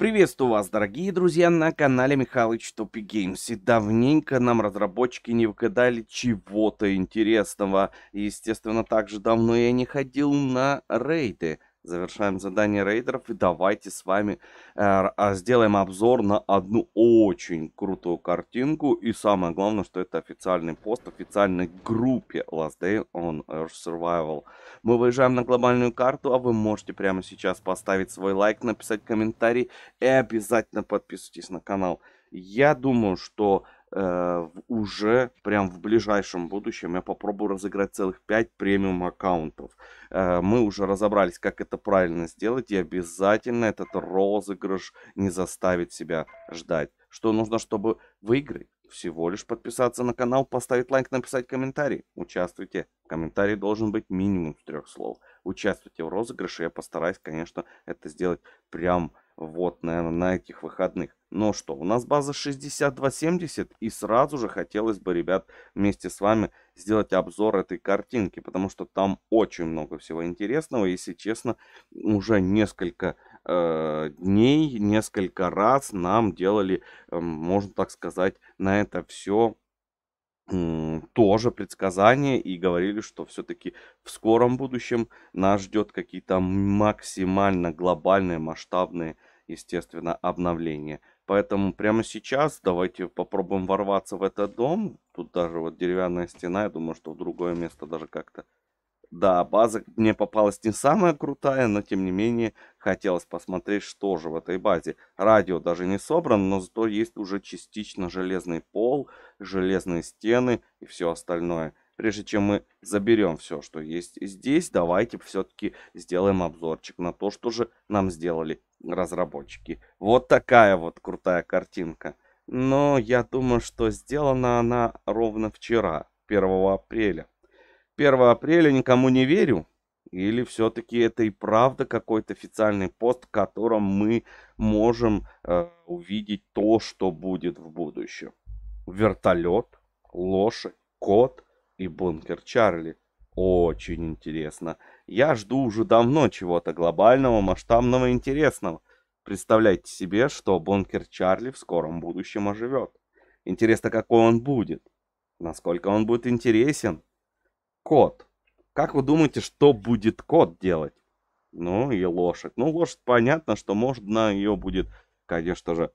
Приветствую вас, дорогие друзья, на канале Михалыч Топи Геймс. И давненько нам разработчики не выкидали чего-то интересного. Естественно, также давно я не ходил на рейды. Завершаем задание рейдеров и давайте с вами э, а, сделаем обзор на одну очень крутую картинку. И самое главное, что это официальный пост официальной группе Last Day on Earth Survival. Мы выезжаем на глобальную карту, а вы можете прямо сейчас поставить свой лайк, написать комментарий и обязательно подписывайтесь на канал. Я думаю, что Э, уже прям в ближайшем будущем я попробую разыграть целых 5 премиум аккаунтов. Э, мы уже разобрались, как это правильно сделать, и обязательно этот розыгрыш не заставит себя ждать. Что нужно, чтобы выиграть? Всего лишь подписаться на канал, поставить лайк, написать комментарий. Участвуйте. Комментарий должен быть минимум трех слов. Участвуйте в розыгрыше. Я постараюсь, конечно, это сделать прям вот, наверное, на этих выходных. Но что, у нас база 6270, и сразу же хотелось бы, ребят, вместе с вами сделать обзор этой картинки, потому что там очень много всего интересного, если честно, уже несколько э, дней, несколько раз нам делали, э, можно так сказать, на это все тоже предсказания и говорили, что все-таки в скором будущем нас ждет какие-то максимально глобальные масштабные э, естественно, обновление. Поэтому прямо сейчас давайте попробуем ворваться в этот дом. Тут даже вот деревянная стена, я думаю, что в другое место даже как-то... Да, база мне попалась не самая крутая, но тем не менее хотелось посмотреть, что же в этой базе. Радио даже не собрано, но зато есть уже частично железный пол, железные стены и все остальное прежде чем мы заберем все, что есть здесь, давайте все-таки сделаем обзорчик на то, что же нам сделали разработчики. Вот такая вот крутая картинка. Но я думаю, что сделана она ровно вчера, 1 апреля. 1 апреля никому не верю. Или все-таки это и правда какой-то официальный пост, в котором мы можем э, увидеть то, что будет в будущем. Вертолет, лошадь, кот – и бункер Чарли. Очень интересно. Я жду уже давно чего-то глобального, масштабного, интересного. Представляете себе, что бункер Чарли в скором будущем оживет. Интересно, какой он будет. Насколько он будет интересен. Кот. Как вы думаете, что будет кот делать? Ну и лошадь. Ну лошадь понятно, что можно ее будет, конечно же,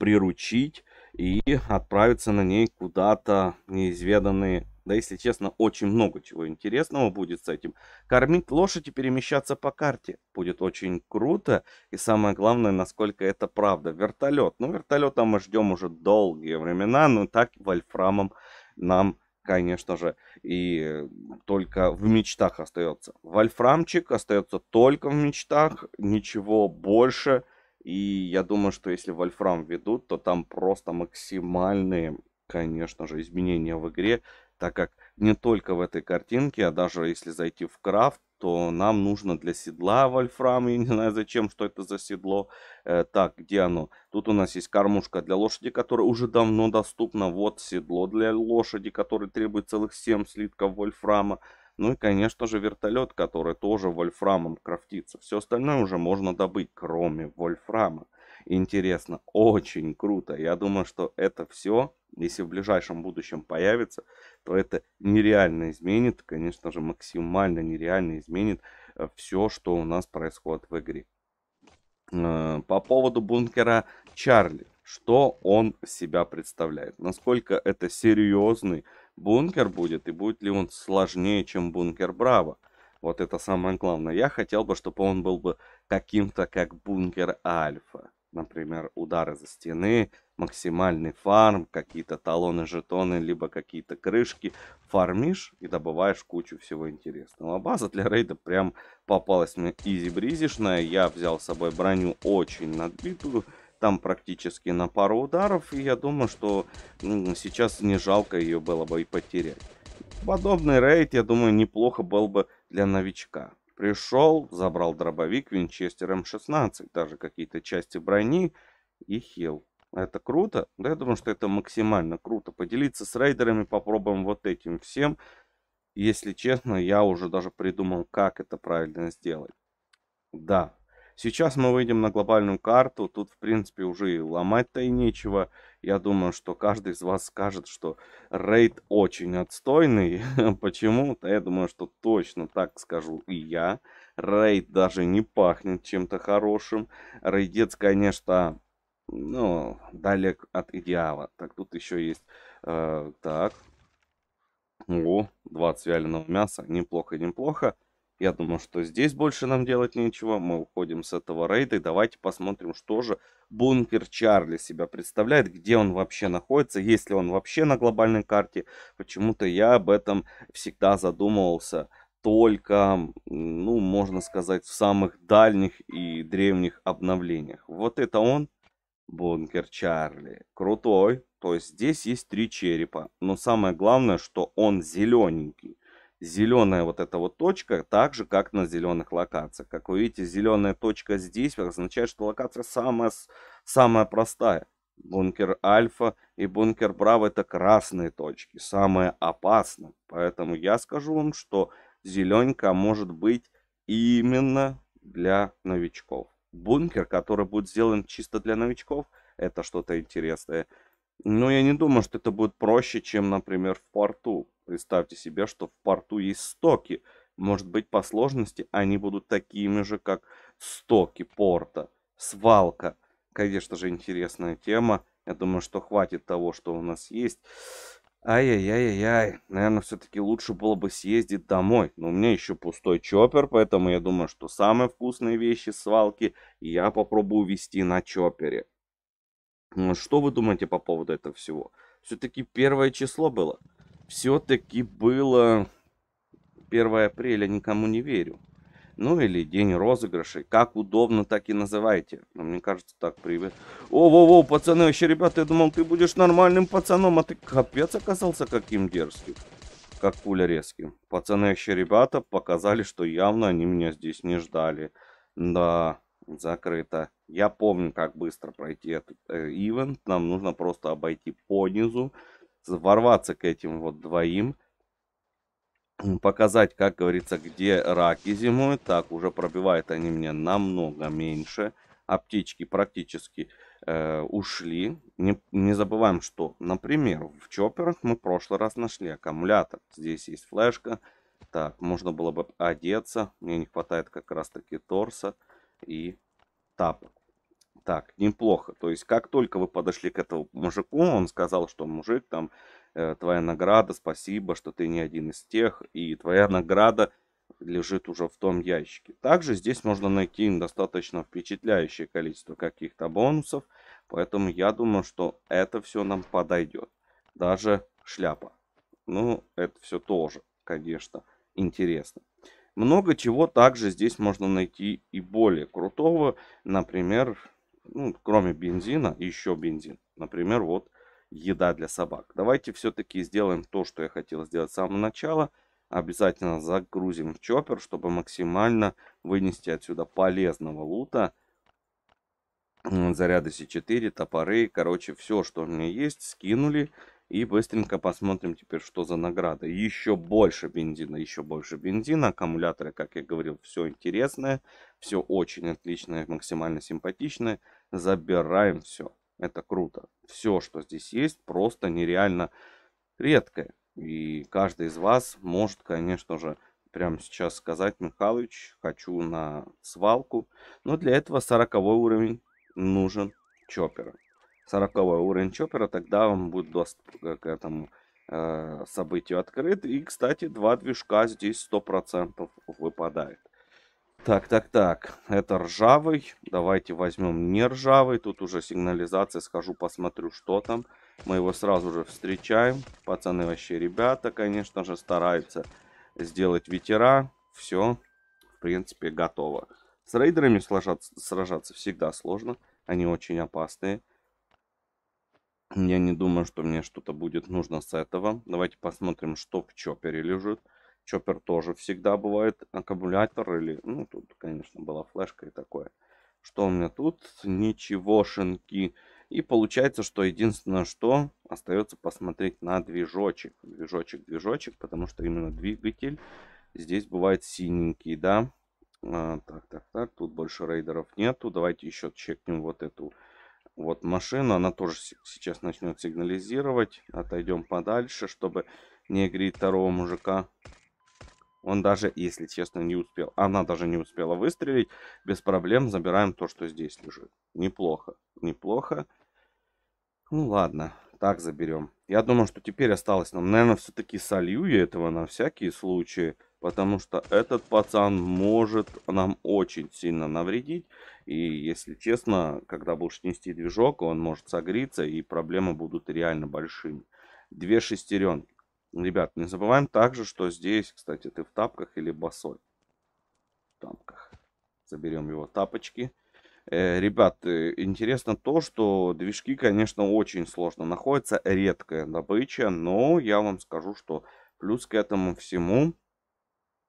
приручить и отправиться на ней куда-то неизведанные да, если честно, очень много чего интересного будет с этим. Кормить лошадь и перемещаться по карте будет очень круто. И самое главное, насколько это правда. Вертолет. Ну, вертолета мы ждем уже долгие времена, но так вольфрамом нам конечно же, и только в мечтах остается. Вольфрамчик остается только в мечтах, ничего больше. И я думаю, что если Вольфрам ведут, то там просто максимальные, конечно же, изменения в игре так как не только в этой картинке, а даже если зайти в крафт, то нам нужно для седла вольфрам, я не знаю зачем, что это за седло. Э, так, где оно? Тут у нас есть кормушка для лошади, которая уже давно доступна. Вот седло для лошади, которое требует целых 7 слитков вольфрама. Ну и, конечно же, вертолет, который тоже вольфрамом крафтится. Все остальное уже можно добыть, кроме вольфрама. Интересно, очень круто. Я думаю, что это все если в ближайшем будущем появится, то это нереально изменит, конечно же, максимально нереально изменит э, все, что у нас происходит в игре. Э, по поводу бункера Чарли, что он себя представляет, насколько это серьезный бункер будет и будет ли он сложнее, чем бункер Браво. Вот это самое главное. Я хотел бы, чтобы он был бы каким-то как бункер Альфа например, удары за стены, максимальный фарм, какие-то талоны, жетоны, либо какие-то крышки. Фармишь и добываешь кучу всего интересного. А база для рейда прям попалась мне изи-бризишная. Я взял с собой броню очень надбитую. Там практически на пару ударов. И я думаю, что сейчас не жалко ее было бы и потерять. Подобный рейд, я думаю, неплохо был бы для новичка. Пришел, забрал дробовик Винчестер М16, даже какие-то части брони и хил. Это круто? Да я думаю, что это максимально круто. Поделиться с рейдерами, попробуем вот этим всем. Если честно, я уже даже придумал, как это правильно сделать. Да, Сейчас мы выйдем на глобальную карту, тут в принципе уже и ломать-то и нечего. Я думаю, что каждый из вас скажет, что рейд очень отстойный. Почему-то я думаю, что точно так скажу и я. Рейд даже не пахнет чем-то хорошим. Рейдец, конечно, ну, далек от идеала. Так, тут еще есть... Э, так. О, 20 вяленого мяса. Неплохо, неплохо. Я думаю, что здесь больше нам делать нечего. Мы уходим с этого рейда. И давайте посмотрим, что же бункер Чарли себя представляет. Где он вообще находится. Если он вообще на глобальной карте. Почему-то я об этом всегда задумывался только, ну, можно сказать, в самых дальних и древних обновлениях. Вот это он, бункер Чарли. Крутой. То есть здесь есть три черепа. Но самое главное, что он зелененький зеленая вот эта вот точка, так же, как на зеленых локациях. Как вы видите, зеленая точка здесь означает, что локация самая, самая простая. Бункер Альфа и бункер Браво это красные точки, самые опасные. Поэтому я скажу вам, что зеленька может быть именно для новичков. Бункер, который будет сделан чисто для новичков, это что-то интересное. Но ну, я не думаю, что это будет проще, чем, например, в порту. Представьте себе, что в порту есть стоки. Может быть, по сложности они будут такими же, как стоки порта, свалка. Конечно же, интересная тема. Я думаю, что хватит того, что у нас есть. Ай-яй-яй-яй. Наверное, все-таки лучше было бы съездить домой. Но у меня еще пустой чоппер, поэтому я думаю, что самые вкусные вещи свалки я попробую вести на чоппере. Что вы думаете по поводу этого всего? Все-таки первое число было. Все-таки было 1 апреля, никому не верю. Ну или день розыгрышей. Как удобно, так и называйте. Но мне кажется, так привет. О-во-во, пацаны, вообще, ребята, я думал, ты будешь нормальным пацаном, а ты капец оказался каким дерзким. Как пуля резким. Пацаны, еще ребята показали, что явно они меня здесь не ждали. Да, закрыто. Я помню, как быстро пройти этот э, ивент. Нам нужно просто обойти по низу, ворваться к этим вот двоим. Показать, как говорится, где раки зимуют. Так, уже пробивают они меня намного меньше. А птички практически э, ушли. Не, не забываем, что, например, в чоперах мы в прошлый раз нашли аккумулятор. Здесь есть флешка. Так, можно было бы одеться. Мне не хватает как раз таки торса и Тап. Так, неплохо. То есть, как только вы подошли к этому мужику, он сказал, что мужик, там, э, твоя награда, спасибо, что ты не один из тех, и твоя награда лежит уже в том ящике. Также здесь можно найти достаточно впечатляющее количество каких-то бонусов, поэтому я думаю, что это все нам подойдет. Даже шляпа. Ну, это все тоже, конечно, интересно. Много чего также здесь можно найти и более крутого. Например, ну, кроме бензина, еще бензин. Например, вот еда для собак. Давайте все-таки сделаем то, что я хотел сделать с самого начала. Обязательно загрузим в чоппер, чтобы максимально вынести отсюда полезного лута. Заряды C4, топоры, короче, все, что у меня есть, скинули. И быстренько посмотрим теперь, что за награда. Еще больше бензина, еще больше бензина. Аккумуляторы, как я говорил, все интересное. Все очень отличное, максимально симпатичное. Забираем все. Это круто. Все, что здесь есть, просто нереально редкое. И каждый из вас может, конечно же, прямо сейчас сказать, Михалыч, хочу на свалку. Но для этого 40 уровень нужен чоппера. 40 уровень чопера тогда вам будет доступ к этому э, событию открыт. И, кстати, два движка здесь 100% выпадает. Так, так, так, это ржавый, давайте возьмем не ржавый, тут уже сигнализация, схожу посмотрю, что там. Мы его сразу же встречаем, пацаны вообще, ребята, конечно же, стараются сделать ветера, все, в принципе, готово. С рейдерами сражаться, сражаться всегда сложно, они очень опасные. Я не думаю, что мне что-то будет нужно с этого. Давайте посмотрим, что в чопере лежит. Чоппер тоже всегда бывает аккумулятор или... Ну, тут, конечно, была флешка и такое. Что у меня тут? Ничегошенки. И получается, что единственное, что остается посмотреть на движочек. Движочек, движочек, потому что именно двигатель здесь бывает синенький, да. А, так, так, так, тут больше рейдеров нету. Давайте еще чекнем вот эту вот машину, она тоже сейчас начнет сигнализировать. Отойдем подальше, чтобы не греть второго мужика. Он даже, если честно, не успел. Она даже не успела выстрелить. Без проблем забираем то, что здесь лежит. Неплохо, неплохо. Ну ладно, так заберем. Я думаю, что теперь осталось нам, наверное, все-таки солью я этого на всякие случаи. Потому что этот пацан может нам очень сильно навредить. И если честно, когда будешь нести движок, он может согреться и проблемы будут реально большими. Две шестеренки. Ребят, не забываем также, что здесь, кстати, ты в тапках или босой. В тапках. Заберем его тапочки. Э, ребят, э, интересно то, что движки, конечно, очень сложно находятся. Редкая добыча, но я вам скажу, что плюс к этому всему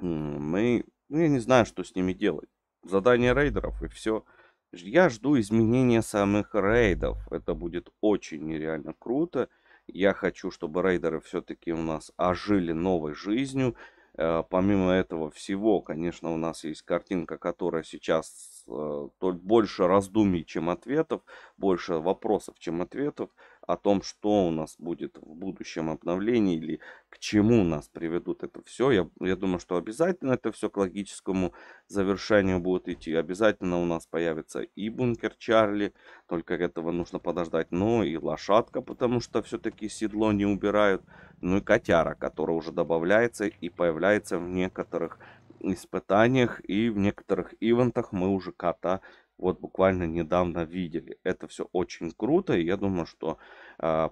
мы... Ну, я не знаю, что с ними делать. Задание рейдеров и все. Я жду изменения самых рейдов. Это будет очень нереально круто. Я хочу, чтобы рейдеры все-таки у нас ожили новой жизнью. Э, помимо этого всего, конечно, у нас есть картинка, которая сейчас э, только больше раздумий, чем ответов, больше вопросов, чем ответов о том, что у нас будет в будущем обновлении или к чему нас приведут это все. Я, я думаю, что обязательно это все к логическому завершению будет идти. Обязательно у нас появится и бункер Чарли, только этого нужно подождать, но ну и лошадка, потому что все-таки седло не убирают, ну и котяра, которая уже добавляется и появляется в некоторых испытаниях и в некоторых ивентах мы уже кота вот буквально недавно видели. Это все очень круто, и я думаю, что э,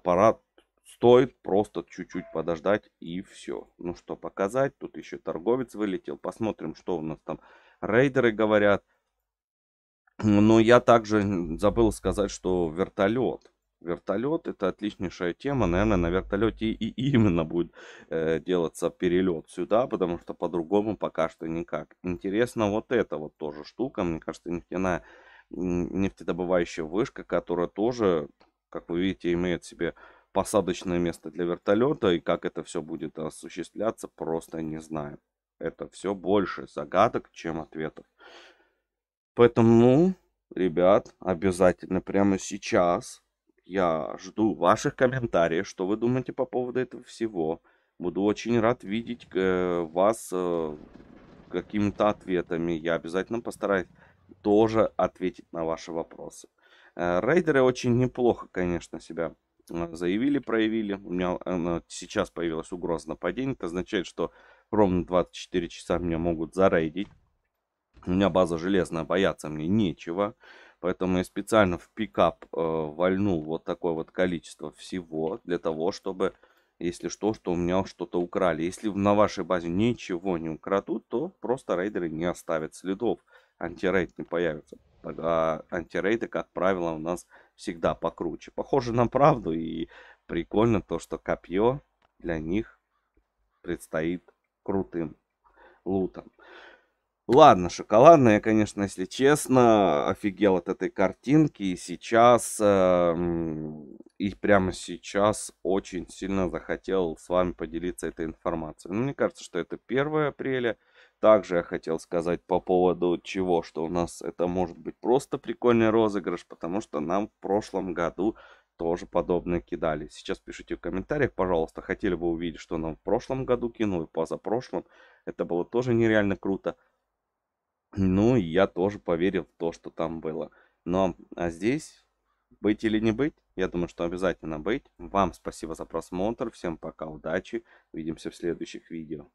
стоит просто чуть-чуть подождать и все. Ну что показать, тут еще торговец вылетел, посмотрим, что у нас там рейдеры говорят. Но я также забыл сказать, что вертолет Вертолет это отличнейшая тема. Наверное, на вертолете и именно будет э, делаться перелет сюда, потому что по-другому пока что никак. Интересно вот это вот тоже штука. Мне кажется, нефтяная нефтедобывающая вышка, которая тоже, как вы видите, имеет себе посадочное место для вертолета. И как это все будет осуществляться, просто не знаю. Это все больше загадок, чем ответов. Поэтому, ребят, обязательно прямо сейчас я жду ваших комментариев, что вы думаете по поводу этого всего. Буду очень рад видеть э, вас э, какими-то ответами. Я обязательно постараюсь тоже ответить на ваши вопросы. Э, рейдеры очень неплохо, конечно, себя заявили, проявили. У меня ну, сейчас появилась угроза нападения. Это означает, что ровно 24 часа меня могут зарейдить. У меня база железная, бояться мне нечего. Поэтому я специально в пикап э, вальнул вот такое вот количество всего для того, чтобы, если что, что у меня что-то украли. Если на вашей базе ничего не украдут, то просто рейдеры не оставят следов. Антирейд не появится. А антирейды, как правило, у нас всегда покруче. Похоже на правду и прикольно то, что копье для них предстоит крутым лутом. Ладно, шоколадная, я, конечно, если честно, офигел от этой картинки. И сейчас, э, и прямо сейчас очень сильно захотел с вами поделиться этой информацией. Ну, мне кажется, что это 1 апреля. Также я хотел сказать по поводу чего, что у нас это может быть просто прикольный розыгрыш, потому что нам в прошлом году тоже подобное кидали. Сейчас пишите в комментариях, пожалуйста, хотели бы увидеть, что нам в прошлом году кинули, позапрошлом. Это было тоже нереально круто. Ну, я тоже поверил в то, что там было. Но а здесь быть или не быть, я думаю, что обязательно быть. Вам спасибо за просмотр, всем пока, удачи, увидимся в следующих видео.